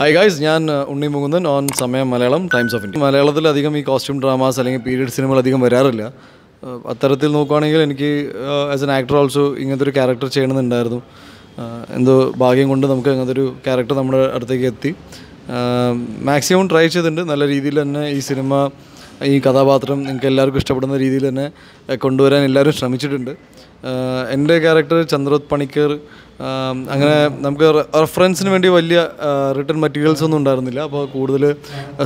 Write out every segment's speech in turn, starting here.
hi guys ഞാൻ uh, Unni Mukundan on Samayam Malayalam times of India മലയാളത്തിൽ അധികം ഈ കോസ്റ്റ്യൂം ഡ്രാമാസ് അല്ലെങ്കിൽ പീരീഡ് സിനിമകൾ അധികം വരാറില്ല uh, അത്തരത്തിൽ നോക്കുകയാണെങ്കിൽ എനിക്ക് ആസ് എൻ ആക്ടർ ഓൾസോ ഇങ്ങനത്തെ ഒരു ക്യാരക്ടർ ചെയ്യണമെന്നുണ്ടായിരുന്നു uh, എന്തോ ഭാഗ്യം കൊണ്ട് നമുക്ക് അങ്ങനത്തെ ഒരു ക്യാരക്ടർ നമ്മുടെ അടുത്തേക്ക് എത്തി മാക്സിമം ട്രൈ ചെയ്തിട്ടുണ്ട് നല്ല രീതിയിൽ തന്നെ ഈ സിനിമ ഈ കഥാപാത്രം നിങ്ങൾക്ക് എല്ലാവർക്കും ഇഷ്ടപ്പെടുന്ന രീതിയിൽ തന്നെ കൊണ്ടുവരാൻ എല്ലാവരും ശ്രമിച്ചിട്ടുണ്ട് എൻ്റെ ക്യാരക്ടർ ചന്ദ്രോത് പണിക്കർ അങ്ങനെ നമുക്ക് റെഫറൻസിന് വേണ്ടി വലിയ റിട്ടേൺ മെറ്റീരിയൽസ് ഒന്നും ഉണ്ടായിരുന്നില്ല അപ്പോൾ കൂടുതൽ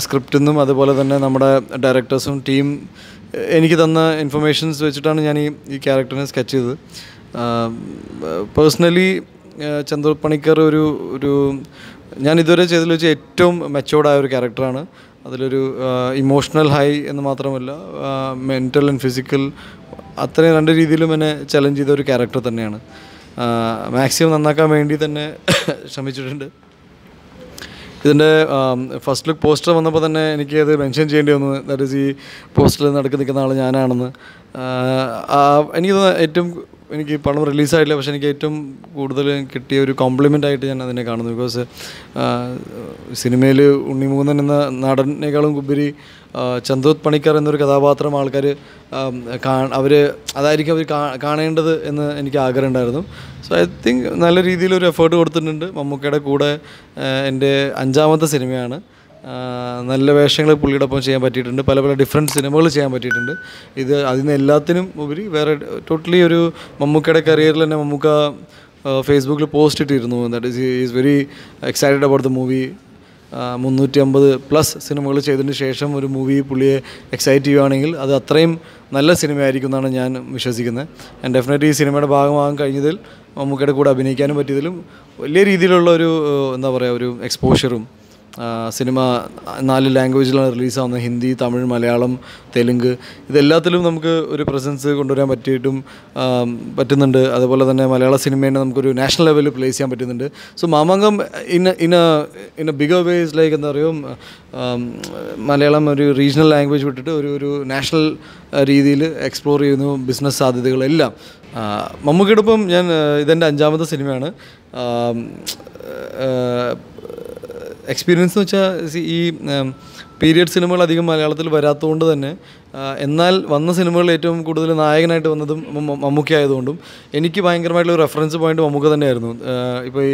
സ്ക്രിപ്റ്റിൽ നിന്നും അതുപോലെ തന്നെ നമ്മുടെ ഡയറക്ടേഴ്സും ടീം എനിക്ക് തന്ന ഇൻഫർമേഷൻസ് വെച്ചിട്ടാണ് ഞാൻ ഈ ഈ ക്യാരക്ടറിനെ സ്കെച്ച് ചെയ്തത് പേഴ്സണലി ചന്ദ്ര ഒരു ഒരു ഞാൻ ഇതുവരെ ചെയ്തതിൽ വെച്ച് ഏറ്റവും മെച്ചോർഡായ ഒരു ക്യാരക്ടറാണ് അതിലൊരു ഇമോഷണൽ ഹൈ എന്ന് മാത്രമല്ല മെൻറ്റൽ ആൻഡ് ഫിസിക്കൽ അത്രയും രണ്ട് രീതിയിലും എന്നെ ചലഞ്ച് ചെയ്ത ഒരു ക്യാരക്ടർ തന്നെയാണ് മാക്സിമം നന്നാക്കാൻ വേണ്ടി തന്നെ ശ്രമിച്ചിട്ടുണ്ട് ഇതിൻ്റെ ഫസ്റ്റ് ലുക്ക് പോസ്റ്റർ വന്നപ്പോൾ തന്നെ എനിക്ക് അത് മെൻഷൻ ചെയ്യേണ്ടി വന്നു ദാറ്റ് ഈസ് ഈ പോസ്റ്ററിൽ നടക്കി നിൽക്കുന്ന ആൾ ഞാനാണെന്ന് എനിക്ക് ഏറ്റവും എനിക്ക് പണം റിലീസായിട്ടില്ല പക്ഷേ എനിക്ക് ഏറ്റവും കൂടുതൽ കിട്ടിയ ഒരു കോംപ്ലിമെൻ്റ് ആയിട്ട് ഞാൻ അതിനെ കാണുന്നു ബിക്കോസ് സിനിമയിൽ ഉണ്ണിമൂന്നൻ എന്ന നടനേക്കാളും ഉപരി ചന്ദോത് പണിക്കർ എന്നൊരു കഥാപാത്രം ആൾക്കാർ അവർ അതായിരിക്കും അവർ കാണേണ്ടത് എന്ന് എനിക്ക് ആഗ്രഹം ഉണ്ടായിരുന്നു സോ ഐ തിങ്ക് നല്ല രീതിയിലൊരു എഫേർട്ട് കൊടുത്തിട്ടുണ്ട് മമ്മൂക്കയുടെ കൂടെ എൻ്റെ അഞ്ചാമത്തെ സിനിമയാണ് നല്ല വേഷങ്ങൾ പുള്ളിയോടൊപ്പം ചെയ്യാൻ പറ്റിയിട്ടുണ്ട് പല പല ഡിഫറെൻറ്റ് സിനിമകൾ ചെയ്യാൻ പറ്റിയിട്ടുണ്ട് ഇത് അതിന് എല്ലാത്തിനും ഉപരി വേറെ ടോട്ടലി ഒരു മമ്മൂക്കയുടെ കരിയറിൽ തന്നെ മമ്മൂക്ക ഫേസ്ബുക്കിൽ പോസ്റ്റ് ഇട്ടിരുന്നു that is is very excited about the movie മുന്നൂറ്റി അമ്പത് പ്ലസ് സിനിമകൾ ചെയ്തതിന് ശേഷം ഒരു മൂവി പുള്ളിയെ എക്സൈറ്റ് ചെയ്യുകയാണെങ്കിൽ അത് അത്രയും നല്ല സിനിമയായിരിക്കും എന്നാണ് ഞാൻ വിശ്വസിക്കുന്നത് ആൻഡ് ഡെഫിനറ്റ്ലി ഈ സിനിമയുടെ ഭാഗമാകാൻ കഴിഞ്ഞതിൽ മമ്മൂക്കയുടെ കൂടെ അഭിനയിക്കാനും പറ്റിയതിലും വലിയ രീതിയിലുള്ള ഒരു എന്താ പറയുക ഒരു എക്സ്പോഷറും സിനിമ നാല് ലാംഗ്വേജിലാണ് റിലീസാവുന്നത് ഹിന്ദി തമിഴ് മലയാളം തെലുങ്ക് ഇതെല്ലാത്തിലും നമുക്ക് ഒരു പ്രസൻസ് കൊണ്ടുവരാൻ പറ്റിയിട്ടും പറ്റുന്നുണ്ട് അതുപോലെ തന്നെ മലയാള സിനിമേനെ നമുക്കൊരു നാഷണൽ ലെവലിൽ പ്ലേസ് ചെയ്യാൻ പറ്റുന്നുണ്ട് so Mamangam in in in a bigger ways like എന്താ പറയുക മലയാളം ഒരു റീജിയണൽ ലാംഗ്വേജ് വിട്ടിട്ട് ഒരു ഒരു നാഷണൽ രീതിയിൽ എക്സ്പ്ലോർ ചെയ്യുന്നു ബിസിനസ് സാധ്യതകളെല്ലാം മമ്മൂക്കിയോടൊപ്പം ഞാൻ ഇതെൻ്റെ അഞ്ചാമത്തെ സിനിമയാണ് എക്സ്പീരിയൻസ് എന്ന് വെച്ചാൽ ഈ പീരിയഡ് സിനിമകൾ അധികം മലയാളത്തിൽ വരാത്തതുകൊണ്ട് തന്നെ എന്നാൽ വന്ന സിനിമകളിൽ ഏറ്റവും കൂടുതൽ നായകനായിട്ട് വന്നതും മമ്മൂക്കി ആയതുകൊണ്ടും എനിക്ക് ഭയങ്കരമായിട്ടുള്ള റെഫറൻസ് പോയിന്റ് മമ്മൂക്ക തന്നെയായിരുന്നു ഇപ്പോൾ ഈ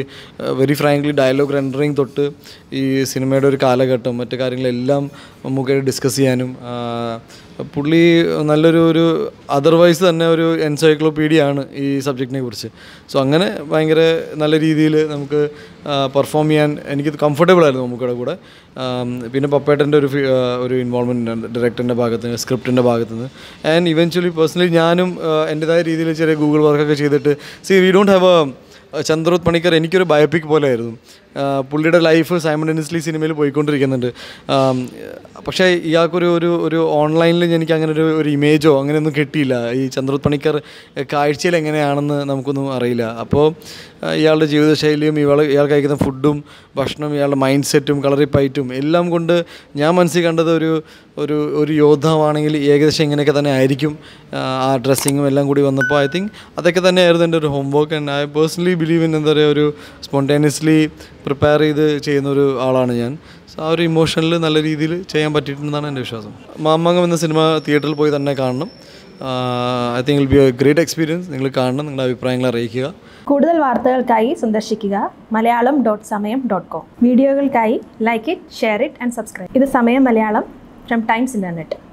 വെരി ഫ്രാങ്ക്ലി ഡയലോഗ് റെൻഡറിങ് തൊട്ട് ഈ സിനിമയുടെ ഒരു കാലഘട്ടം മറ്റു കാര്യങ്ങളെല്ലാം മമ്മൂക്കയായിട്ട് ഡിസ്കസ് ചെയ്യാനും പുള്ളി നല്ലൊരു ഒരു അതർവൈസ് തന്നെ ഒരു എൻസൈക്ലോപീഡിയാണ് ഈ സബ്ജക്റ്റിനെ കുറിച്ച് സോ അങ്ങനെ ഭയങ്കര നല്ല രീതിയിൽ നമുക്ക് പെർഫോം ചെയ്യാൻ എനിക്ക് കംഫർട്ടബിൾ ആയിരുന്നു നമുക്കടെ കൂടെ പിന്നെ പപ്പേട്ടൻ്റെ ഒരു ഒരു ഇൻവോൾവ്മെൻ്റ് ഉണ്ട് ഡയറക്ടറിൻ്റെ ഭാഗത്ത് നിന്ന് സ്ക്രിപ്റ്റിൻ്റെ ഭാഗത്ത് നിന്ന് ആൻഡ് ഇവൻച്വലി പേഴ്സണലി ഞാനും എൻ്റെതായ രീതിയിൽ ചെറിയ ഗൂഗിൾ വർക്കൊക്കെ ചെയ്തിട്ട് see we don't have a Chandroth Panicker എനിക്കൊരു ബയോപിക് പോലെയായിരുന്നു പുള്ളിയുടെ ലൈഫ് സൈമണ്ടനിയസ്ലി സിനിമയിൽ പോയിക്കൊണ്ടിരിക്കുന്നുണ്ട് പക്ഷേ ഇയാൾക്കൊരു ഒരു ഒരു ഓൺലൈനിൽ എനിക്ക് അങ്ങനെ ഒരു ഒരു ഇമേജോ അങ്ങനെയൊന്നും കിട്ടിയില്ല ഈ ചന്ദ്രോത് പണിക്കർ കാഴ്ചയിൽ എങ്ങനെയാണെന്ന് നമുക്കൊന്നും അറിയില്ല അപ്പോൾ ഇയാളുടെ ജീവിതശൈലിയും ഇയാൾ ഇയാൾ കഴിക്കുന്ന ഫുഡും ഭക്ഷണം ഇയാളുടെ മൈൻഡ് സെറ്റും കളറിപ്പയറ്റും എല്ലാം കൊണ്ട് ഞാൻ മനസ്സിൽ കണ്ടത് ഒരു ഒരു ഒരു യോദ്ധാവാണെങ്കിൽ ഏകദേശം ഇങ്ങനെയൊക്കെ തന്നെ ആയിരിക്കും ആ ഡ്രസ്സിങ്ങും എല്ലാം കൂടി വന്നപ്പോൾ ഐ തിങ്ക് അതൊക്കെ തന്നെയായിരുന്നു എൻ്റെ ഒരു homework and I personally believe in എന്താ പറയുക ഒരു സ്പോണ്ടേനിയസ്ലി പ്രിപ്പയർ ചെയ്ത് ചെയ്യുന്ന ഒരു ആളാണ് ഞാൻ സോ ആ ഒരു ഇമോഷനിൽ നല്ല രീതിയിൽ ചെയ്യാൻ പറ്റിയിട്ടുണ്ടെന്നാണ് എൻ്റെ വിശ്വാസം മാമാങ്കം എന്ന സിനിമ തിയേറ്ററിൽ പോയി തന്നെ കാണണം I think be a great experience നിങ്ങൾ കാണണം നിങ്ങളുടെ അഭിപ്രായങ്ങൾ അറിയിക്കുക കൂടുതൽ വാർത്തകൾക്കായി സന്ദർശിക്കുക Malayalam dot Samayam dot com വീഡിയോകൾക്കായി like it share it and subscribe ഇത് Samayam Malayalam from times internet